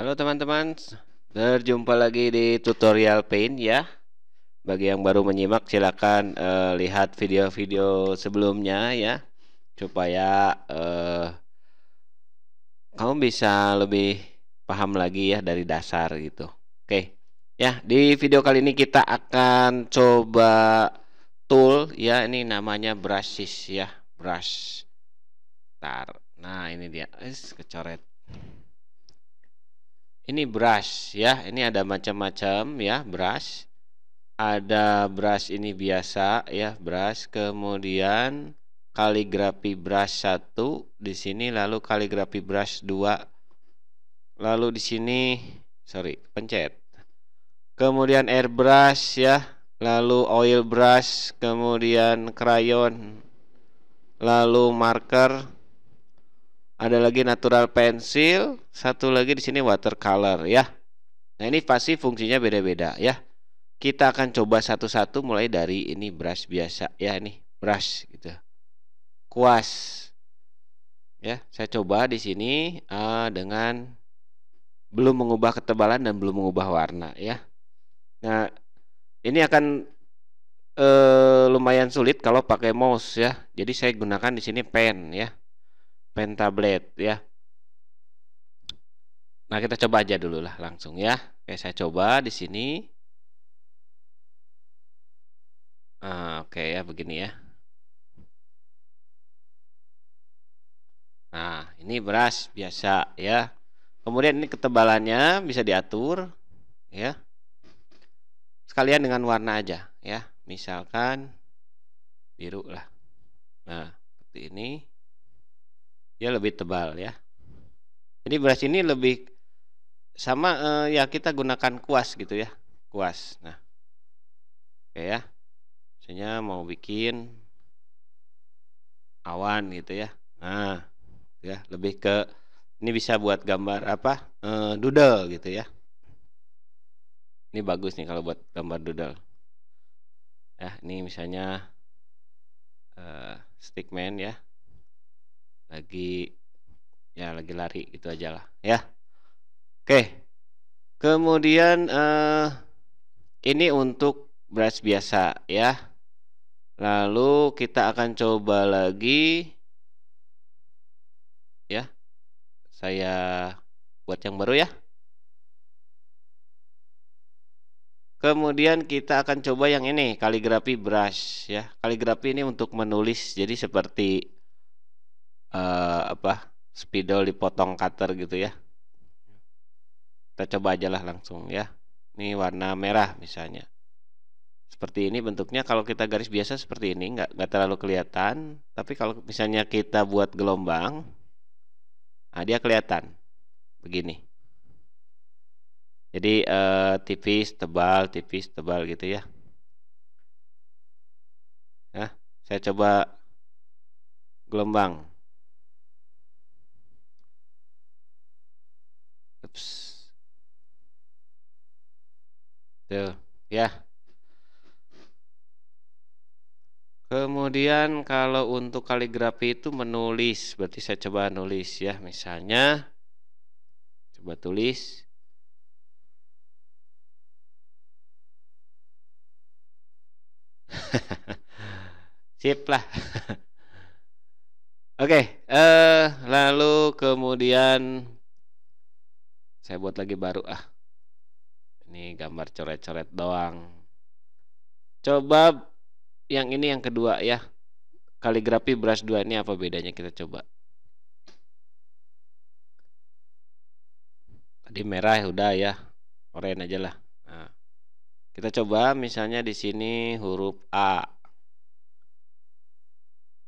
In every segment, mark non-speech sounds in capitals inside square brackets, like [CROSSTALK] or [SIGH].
Halo teman-teman, berjumpa lagi di tutorial Paint ya. Bagi yang baru menyimak silakan uh, lihat video-video sebelumnya ya supaya uh, kamu bisa lebih paham lagi ya dari dasar gitu. Oke. Ya, di video kali ini kita akan coba tool ya ini namanya brushes ya, brush. tar. Nah, ini dia. es kecoret ini brush ya ini ada macam-macam ya brush ada brush ini biasa ya brush kemudian kaligrafi brush satu di sini lalu kaligrafi brush 2 lalu di sini sorry pencet kemudian airbrush ya lalu oil brush kemudian crayon lalu marker ada lagi natural pencil, satu lagi di sini watercolor ya. Nah, ini pasti fungsinya beda-beda ya. Kita akan coba satu-satu mulai dari ini brush biasa ya ini brush gitu. Kuas. Ya, saya coba di sini uh, dengan belum mengubah ketebalan dan belum mengubah warna ya. Nah, ini akan uh, lumayan sulit kalau pakai mouse ya. Jadi saya gunakan di sini pen ya pentablet ya. Nah, kita coba aja dulu lah langsung ya. Oke, saya coba di sini. Ah, oke ya begini ya. Nah, ini beras biasa ya. Kemudian ini ketebalannya bisa diatur ya. Sekalian dengan warna aja ya. Misalkan biru lah. Nah, seperti ini dia lebih tebal ya jadi beras ini lebih sama eh, ya kita gunakan kuas gitu ya kuas nah oke ya misalnya mau bikin awan gitu ya nah gitu, ya lebih ke ini bisa buat gambar apa eh, doodle gitu ya ini bagus nih kalau buat gambar doodle ya ini misalnya uh, stickman ya lagi ya lagi lari gitu aja lah ya oke kemudian eh, ini untuk brush biasa ya lalu kita akan coba lagi ya saya buat yang baru ya Kemudian kita akan coba yang ini kaligrafi brush ya. Kaligrafi ini untuk menulis jadi seperti uh, apa spidol dipotong cutter gitu ya kita coba aja lah langsung ya ini warna merah misalnya seperti ini bentuknya kalau kita garis biasa seperti ini nggak nggak terlalu kelihatan tapi kalau misalnya kita buat gelombang nah dia kelihatan begini jadi eh, tipis tebal tipis tebal gitu ya ya saya coba gelombang Ups. Tuh, ya. Kemudian kalau untuk kaligrafi itu menulis, berarti saya coba nulis ya, misalnya coba tulis [LAUGHS] Sip lah. [LAUGHS] Oke, okay, eh lalu kemudian saya buat lagi baru ah ini gambar coret-coret doang coba yang ini yang kedua ya kaligrafi brush 2 ini apa bedanya kita coba tadi merah ya udah ya oranye aja lah nah, kita coba misalnya di sini huruf A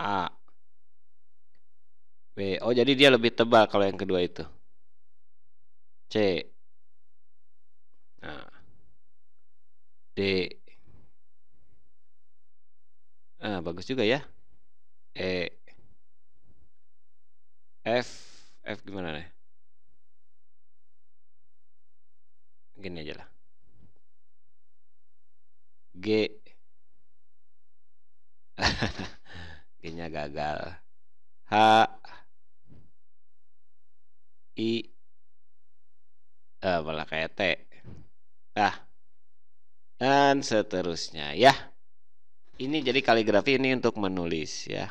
A B oh jadi dia lebih tebal kalau yang kedua itu C nah, D nah, bagus juga ya E F F gimana nih gini aja lah G [LAUGHS] G-nya gagal H I eh, malah kayak T nah dan seterusnya ya ini jadi kaligrafi ini untuk menulis ya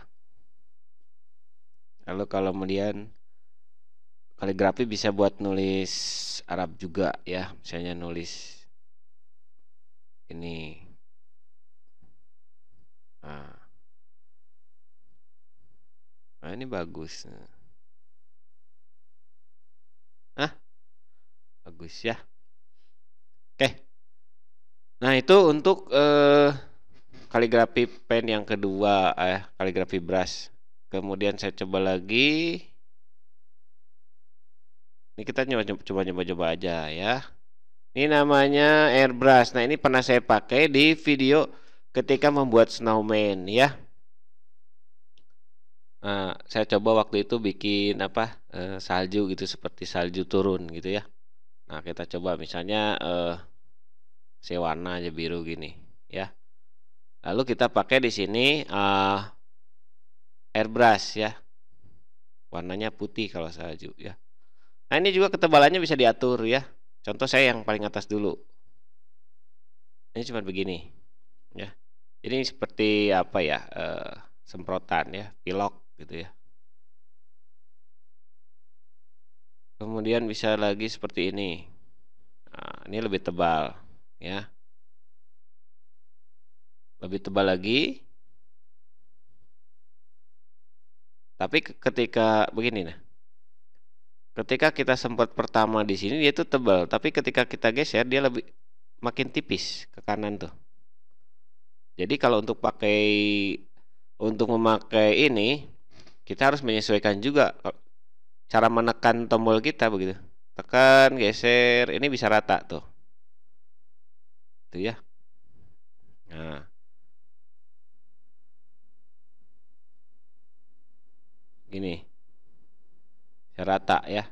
lalu kalau kemudian kaligrafi bisa buat nulis Arab juga ya misalnya nulis ini nah, nah ini bagus nah. bagus ya oke nah itu untuk eh, kaligrafi pen yang kedua eh kaligrafi brush kemudian saya coba lagi ini kita coba-coba-coba aja ya ini namanya airbrush nah ini pernah saya pakai di video ketika membuat snowman ya nah, saya coba waktu itu bikin apa eh, salju gitu seperti salju turun gitu ya Nah, kita coba misalnya eh, si warna aja biru gini, ya. Lalu kita pakai di sini eh, airbrush ya. Warnanya putih kalau salju ya. Nah, ini juga ketebalannya bisa diatur ya. Contoh saya yang paling atas dulu. Ini cuma begini, ya. Jadi seperti apa ya? Eh, semprotan ya, pilok gitu ya. kemudian bisa lagi seperti ini nah, ini lebih tebal ya lebih tebal lagi tapi ketika begini nah ketika kita sempat pertama di sini dia itu tebal tapi ketika kita geser dia lebih makin tipis ke kanan tuh jadi kalau untuk pakai untuk memakai ini kita harus menyesuaikan juga cara menekan tombol kita begitu tekan geser ini bisa rata tuh itu ya nah gini bisa rata ya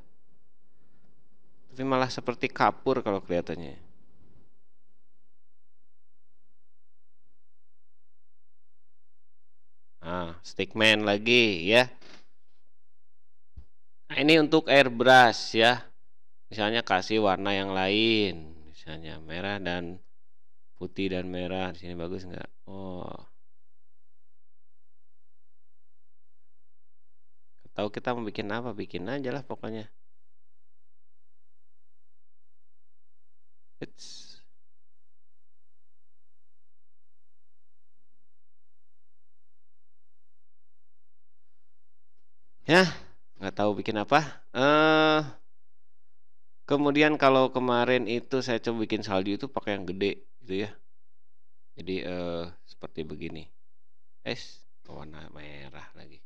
tapi malah seperti kapur kalau kelihatannya nah stickman lagi ya Nah, ini untuk airbrush ya. Misalnya kasih warna yang lain, misalnya merah dan putih dan merah. Di sini bagus enggak? Oh. Tahu kita mau bikin apa? Bikin aja lah pokoknya. It's ya nggak tahu bikin apa Uh, kemudian kalau kemarin itu saya coba bikin salju itu pakai yang gede gitu ya jadi uh, seperti begini es warna merah lagi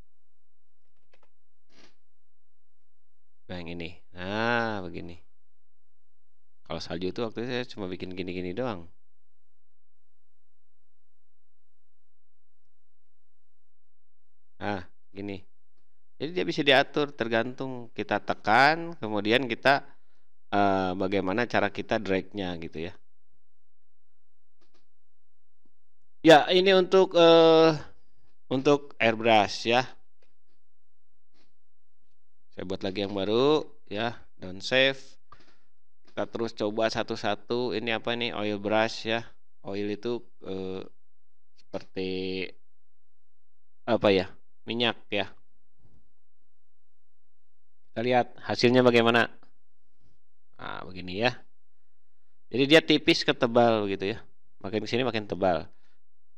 nah, yang ini nah begini kalau salju itu waktu itu saya cuma bikin gini-gini doang ah gini jadi dia bisa diatur tergantung kita tekan, kemudian kita uh, bagaimana cara kita dragnya gitu ya. Ya ini untuk uh, untuk airbrush ya. Saya buat lagi yang baru ya, don't save. Kita terus coba satu-satu. Ini apa nih oil brush ya? Oil itu uh, seperti apa ya? Minyak ya kita lihat hasilnya bagaimana. Nah, begini ya. Jadi dia tipis ke tebal gitu ya. Makin sini makin tebal.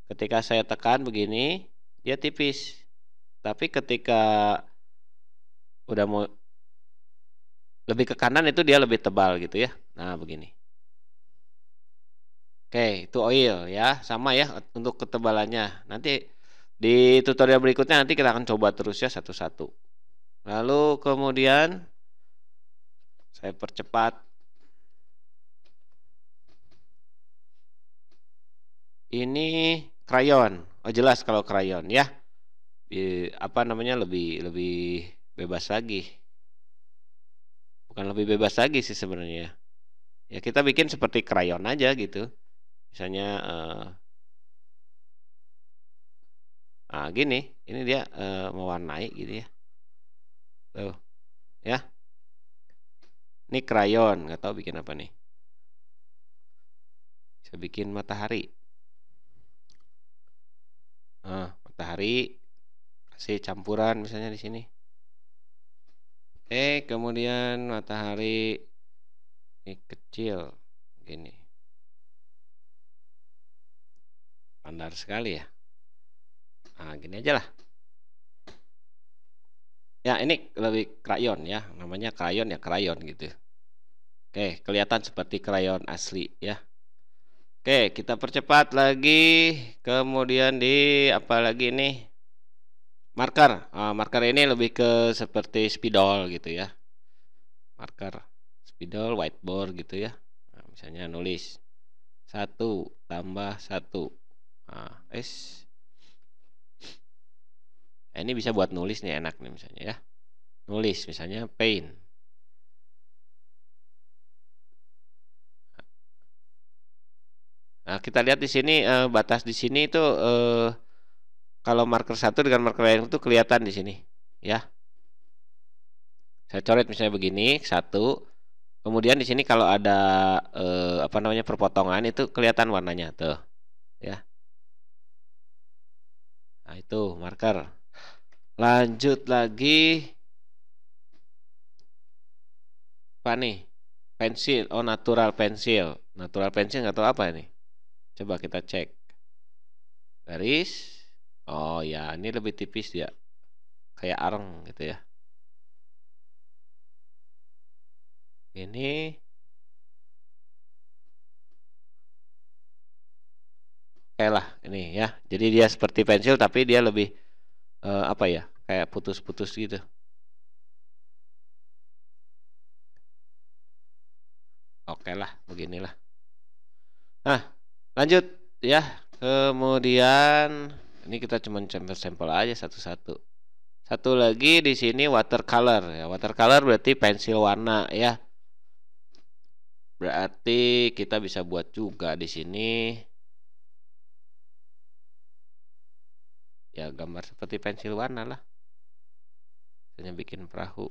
Ketika saya tekan begini, dia tipis. Tapi ketika udah mau lebih ke kanan itu dia lebih tebal gitu ya. Nah, begini. Oke, itu oil ya, sama ya untuk ketebalannya. Nanti di tutorial berikutnya nanti kita akan coba terus ya satu-satu. Lalu kemudian saya percepat. Ini krayon. Oh jelas kalau krayon ya. apa namanya lebih lebih bebas lagi. Bukan lebih bebas lagi sih sebenarnya. Ya kita bikin seperti krayon aja gitu. Misalnya eh, Nah, gini, ini dia e, mewarnai gitu ya. Tuh. Ya. Ini krayon, nggak tahu bikin apa nih. Bisa bikin matahari. Nah, matahari kasih campuran misalnya di sini. Eh, kemudian matahari ini kecil gini. Pandar sekali ya. Nah, gini aja lah. Ya, ini lebih krayon ya, namanya krayon ya krayon gitu. Oke, kelihatan seperti krayon asli ya. Oke, kita percepat lagi. Kemudian di apa lagi ini? Marker. Uh, marker ini lebih ke seperti spidol gitu ya. Marker, spidol, whiteboard gitu ya. Nah, misalnya nulis satu tambah satu. Nah, Nah, ini bisa buat nulis nih enak nih misalnya ya. Nulis misalnya pain. Nah, kita lihat di sini eh, batas di sini itu eh, kalau marker satu dengan marker lain itu kelihatan di sini ya. Saya coret misalnya begini satu, Kemudian di sini kalau ada eh, apa namanya perpotongan itu kelihatan warnanya tuh, ya. Nah, itu marker lanjut lagi apa nih pensil oh natural pensil natural pensil nggak tahu apa ini coba kita cek garis oh ya ini lebih tipis dia kayak areng gitu ya ini oke lah ini ya jadi dia seperti pensil tapi dia lebih uh, apa ya kayak putus-putus gitu oke lah beginilah nah lanjut ya kemudian ini kita cuma sampel-sampel aja satu-satu satu lagi di sini watercolor ya watercolor berarti pensil warna ya berarti kita bisa buat juga di sini ya gambar seperti pensil warna lah hanya bikin perahu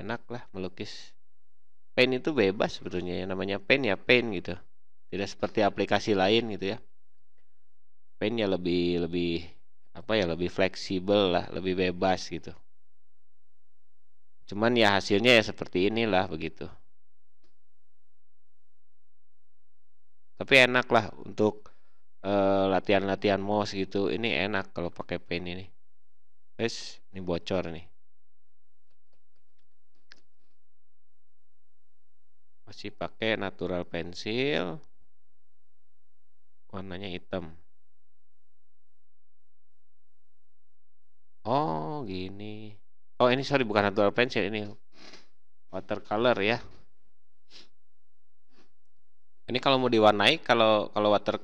enak lah melukis pen itu bebas sebetulnya ya namanya pen ya pen gitu tidak seperti aplikasi lain gitu ya pen ya lebih lebih apa ya lebih fleksibel lah lebih bebas gitu cuman ya hasilnya ya seperti inilah begitu tapi enak lah untuk Eh, latihan-latihan mouse gitu ini enak kalau pakai pen ini guys ini bocor nih masih pakai natural pensil warnanya hitam oh gini oh ini sorry bukan natural pensil ini watercolor ya ini kalau mau diwarnai kalau kalau water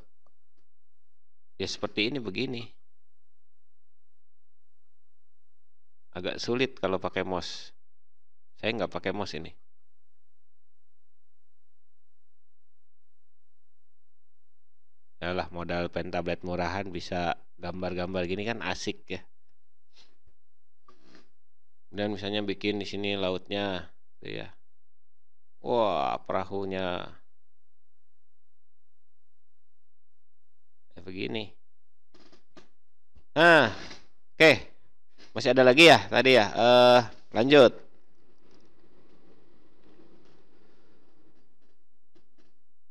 ya seperti ini begini agak sulit kalau pakai mouse saya nggak pakai mouse ini ya lah modal pen tablet murahan bisa gambar-gambar gini kan asik ya dan misalnya bikin di sini lautnya ya wah perahunya begini nah oke okay. masih ada lagi ya tadi ya uh, lanjut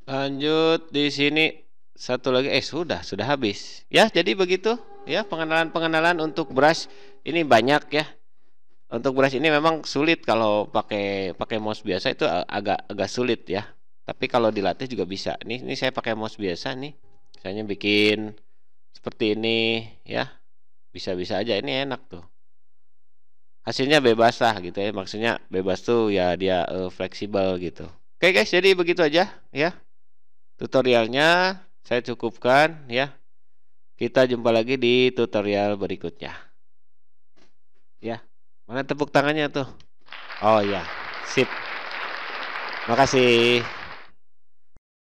lanjut di sini satu lagi eh sudah sudah habis ya jadi begitu ya pengenalan pengenalan untuk brush ini banyak ya untuk brush ini memang sulit kalau pakai pakai mouse biasa itu agak agak sulit ya tapi kalau dilatih juga bisa nih ini saya pakai mouse biasa nih misalnya bikin seperti ini ya bisa-bisa aja ini enak tuh hasilnya bebas lah gitu ya maksudnya bebas tuh ya dia uh, fleksibel gitu oke guys jadi begitu aja ya tutorialnya saya cukupkan ya kita jumpa lagi di tutorial berikutnya ya mana tepuk tangannya tuh oh ya sip makasih